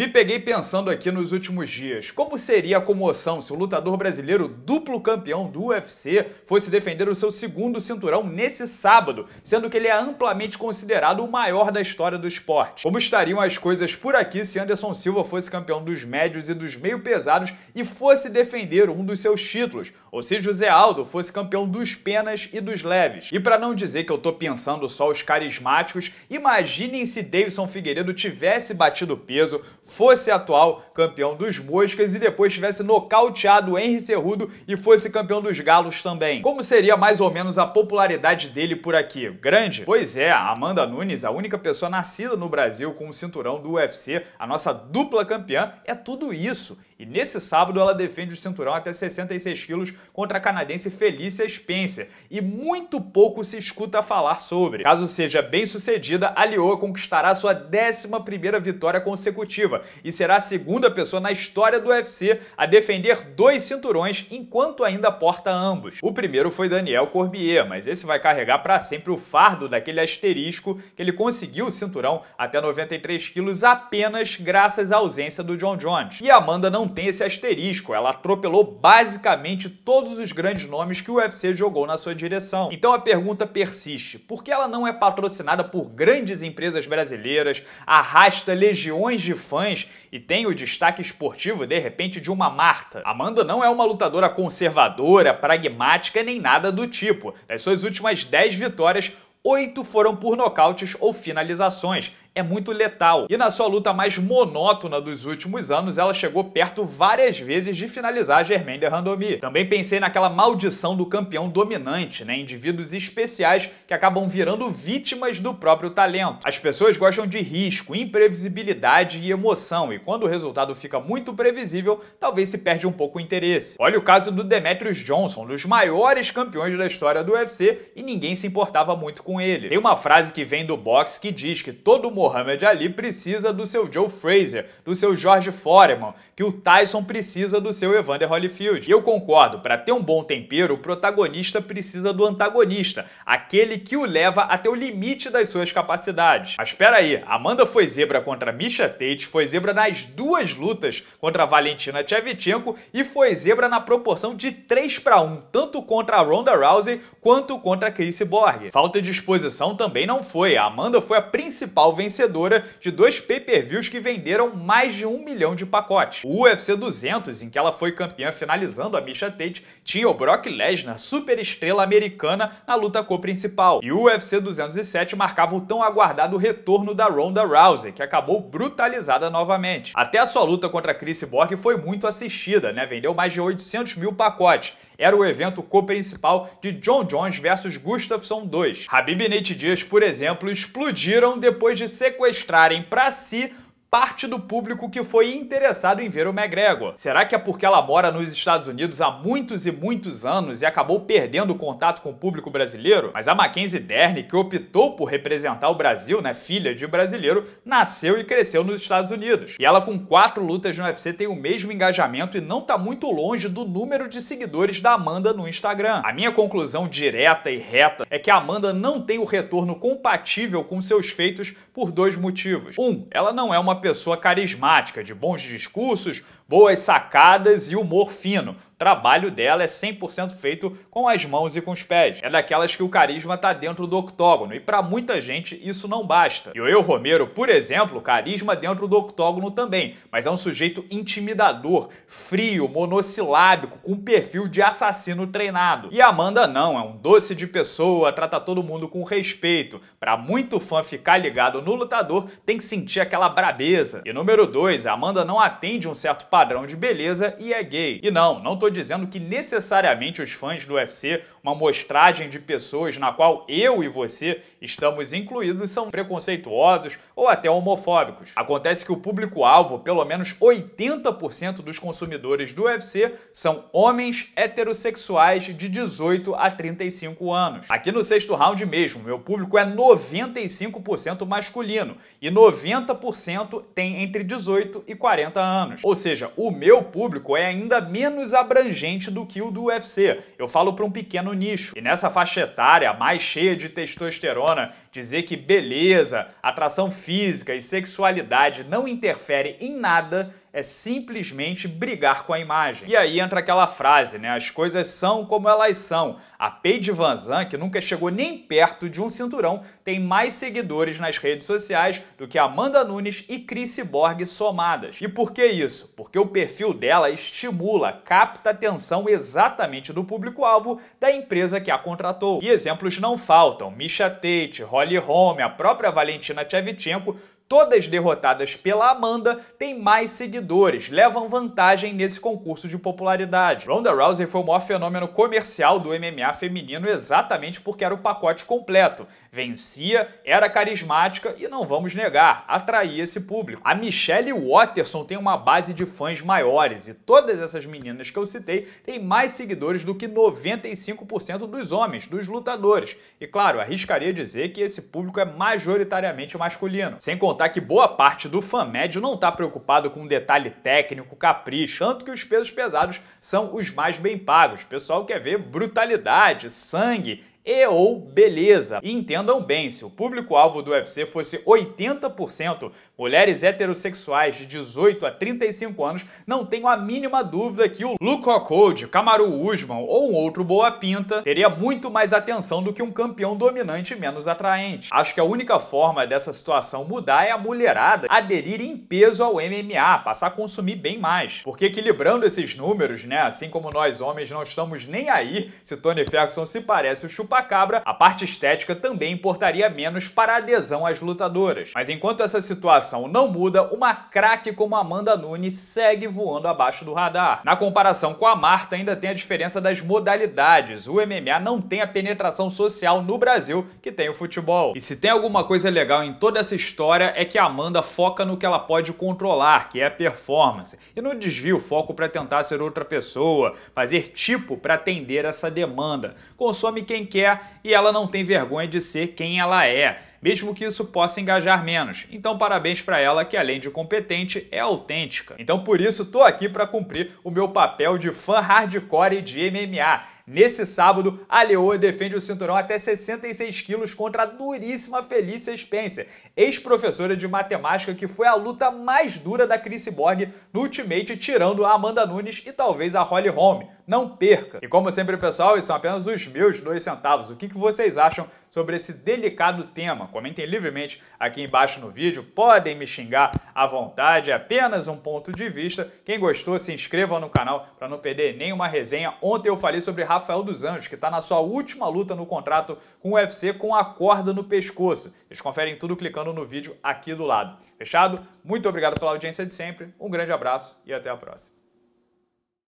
Me peguei pensando aqui nos últimos dias, como seria a comoção se o lutador brasileiro duplo campeão do UFC fosse defender o seu segundo cinturão nesse sábado, sendo que ele é amplamente considerado o maior da história do esporte. Como estariam as coisas por aqui se Anderson Silva fosse campeão dos médios e dos meio pesados e fosse defender um dos seus títulos, ou se José Aldo fosse campeão dos penas e dos leves. E para não dizer que eu tô pensando só os carismáticos, imaginem se Davidson Figueiredo tivesse batido peso, fosse atual campeão dos Moscas e depois tivesse nocauteado o Henry Cerrudo e fosse campeão dos Galos também. Como seria mais ou menos a popularidade dele por aqui? Grande? Pois é, a Amanda Nunes, a única pessoa nascida no Brasil com o cinturão do UFC, a nossa dupla campeã, é tudo isso. E nesse sábado ela defende o cinturão até 66 quilos contra a canadense Felicia Spencer. E muito pouco se escuta falar sobre. Caso seja bem sucedida, a Lioa conquistará sua 11ª vitória consecutiva e será a segunda pessoa na história do UFC a defender dois cinturões enquanto ainda porta ambos. O primeiro foi Daniel Cormier, mas esse vai carregar para sempre o fardo daquele asterisco que ele conseguiu o cinturão até 93 quilos apenas graças à ausência do John Jones. E Amanda não mantém esse asterisco. Ela atropelou basicamente todos os grandes nomes que o UFC jogou na sua direção. Então a pergunta persiste: por que ela não é patrocinada por grandes empresas brasileiras, arrasta legiões de fãs e tem o destaque esportivo de repente de uma Marta? Amanda não é uma lutadora conservadora, pragmática nem nada do tipo. Das suas últimas 10 vitórias, oito foram por nocautes ou finalizações é muito letal. E na sua luta mais monótona dos últimos anos, ela chegou perto várias vezes de finalizar Germaine de Randomi. Também pensei naquela maldição do campeão dominante, né? Indivíduos especiais que acabam virando vítimas do próprio talento. As pessoas gostam de risco, imprevisibilidade e emoção, e quando o resultado fica muito previsível, talvez se perde um pouco o interesse. Olha o caso do Demetrius Johnson, um dos maiores campeões da história do UFC, e ninguém se importava muito com ele. Tem uma frase que vem do boxe que diz que todo Muhammad Ali precisa do seu Joe Frazier, do seu George Foreman, que o Tyson precisa do seu Evander Holyfield. E eu concordo, para ter um bom tempero, o protagonista precisa do antagonista, aquele que o leva até o limite das suas capacidades. Mas espera aí, Amanda foi zebra contra Misha Tate, foi zebra nas duas lutas contra Valentina Shevchenko e foi zebra na proporção de 3 para 1, tanto contra a Ronda Rousey quanto contra a Chris Borg. Falta de exposição também não foi, a Amanda foi a principal vencedora vencedora de dois pay-per-views que venderam mais de um milhão de pacotes. O UFC 200, em que ela foi campeã finalizando a Misha Tate, tinha o Brock Lesnar, superestrela americana, na luta co-principal. E o UFC 207 marcava o tão aguardado retorno da Ronda Rousey, que acabou brutalizada novamente. Até a sua luta contra Chris Borg foi muito assistida, né? Vendeu mais de 800 mil pacotes era o evento co-principal de John Jones versus Gustafsson 2. Habib e Nate Diaz, por exemplo, explodiram depois de sequestrarem para si parte do público que foi interessado em ver o McGregor. Será que é porque ela mora nos Estados Unidos há muitos e muitos anos e acabou perdendo o contato com o público brasileiro? Mas a Mackenzie Dern, que optou por representar o Brasil, né, filha de brasileiro, nasceu e cresceu nos Estados Unidos. E ela com quatro lutas no UFC tem o mesmo engajamento e não tá muito longe do número de seguidores da Amanda no Instagram. A minha conclusão direta e reta é que a Amanda não tem o retorno compatível com seus feitos por dois motivos. Um, ela não é uma uma pessoa carismática, de bons discursos, boas sacadas e humor fino, trabalho dela é 100% feito com as mãos e com os pés. É daquelas que o carisma tá dentro do octógono, e para muita gente isso não basta. E o Eu Romero, por exemplo, carisma dentro do octógono também, mas é um sujeito intimidador, frio, monossilábico, com perfil de assassino treinado. E Amanda não, é um doce de pessoa, trata todo mundo com respeito. Para muito fã ficar ligado no lutador, tem que sentir aquela brabeza. E número 2, Amanda não atende um certo padrão de beleza e é gay. E não, não tô estou dizendo que necessariamente os fãs do UFC, uma mostragem de pessoas na qual eu e você estamos incluídos, são preconceituosos ou até homofóbicos. Acontece que o público-alvo, pelo menos 80% dos consumidores do UFC, são homens heterossexuais de 18 a 35 anos. Aqui no sexto round mesmo, meu público é 95% masculino e 90% tem entre 18 e 40 anos. Ou seja, o meu público é ainda menos abrangente abrangente do que o do UFC. Eu falo para um pequeno nicho. E nessa faixa etária mais cheia de testosterona, dizer que beleza, atração física e sexualidade não interferem em nada é simplesmente brigar com a imagem. E aí entra aquela frase, né? As coisas são como elas são. A Paige Van Zandt, que nunca chegou nem perto de um cinturão, tem mais seguidores nas redes sociais do que Amanda Nunes e Chris Borg somadas. E por que isso? Porque o perfil dela estimula, capta atenção exatamente do público-alvo da empresa que a contratou. E exemplos não faltam: Misha Tate, Holly Holm, a própria Valentina Tchevchenko, todas derrotadas pela Amanda, têm mais seguidores, levam vantagem nesse concurso de popularidade. Ronda Rousey foi o maior fenômeno comercial do MMA feminino exatamente porque era o pacote completo. Vencia, era carismática e, não vamos negar, atraía esse público. A Michelle Watterson tem uma base de fãs maiores e todas essas meninas que eu citei têm mais seguidores do que 95% dos homens, dos lutadores. E claro, arriscaria dizer que esse público é majoritariamente masculino. Sem contar que boa parte do fã médio não está preocupado com detalhe técnico, capricho, tanto que os pesos pesados são os mais bem pagos. O pessoal quer ver brutalidade, sangue e ou beleza. E entendam bem, se o público-alvo do UFC fosse 80% mulheres heterossexuais de 18 a 35 anos, não tenho a mínima dúvida que o Luke Code, Camaro Usman ou um outro boa pinta teria muito mais atenção do que um campeão dominante menos atraente. Acho que a única forma dessa situação mudar é a mulherada aderir em peso ao MMA, passar a consumir bem mais. Porque equilibrando esses números, né, assim como nós homens não estamos nem aí se Tony Ferguson se parece o Chup Chupacabra, a parte estética também importaria menos para adesão às lutadoras. Mas enquanto essa situação não muda, uma craque como Amanda Nunes segue voando abaixo do radar. Na comparação com a Marta, ainda tem a diferença das modalidades. O MMA não tem a penetração social no Brasil que tem o futebol. E se tem alguma coisa legal em toda essa história é que a Amanda foca no que ela pode controlar, que é a performance, e não desvia o foco para tentar ser outra pessoa, fazer tipo para atender essa demanda. Consome quem quer quer e ela não tem vergonha de ser quem ela é mesmo que isso possa engajar menos. Então, parabéns para ela, que além de competente, é autêntica. Então, por isso, tô aqui para cumprir o meu papel de fã hardcore de MMA. Nesse sábado, a Leoa defende o cinturão até 66 quilos contra a duríssima Felícia Spencer, ex-professora de matemática que foi a luta mais dura da Chris Borg no Ultimate, tirando a Amanda Nunes e talvez a Holly Holm. Não perca! E como sempre, pessoal, esses são apenas os meus dois centavos. O que vocês acham sobre esse delicado tema? Comentem livremente aqui embaixo no vídeo, podem me xingar à vontade, é apenas um ponto de vista. Quem gostou, se inscreva no canal para não perder nenhuma resenha. Ontem eu falei sobre Rafael dos Anjos, que está na sua última luta no contrato com o UFC com a corda no pescoço. Eles conferem tudo clicando no vídeo aqui do lado. Fechado? Muito obrigado pela audiência de sempre, um grande abraço e até a próxima.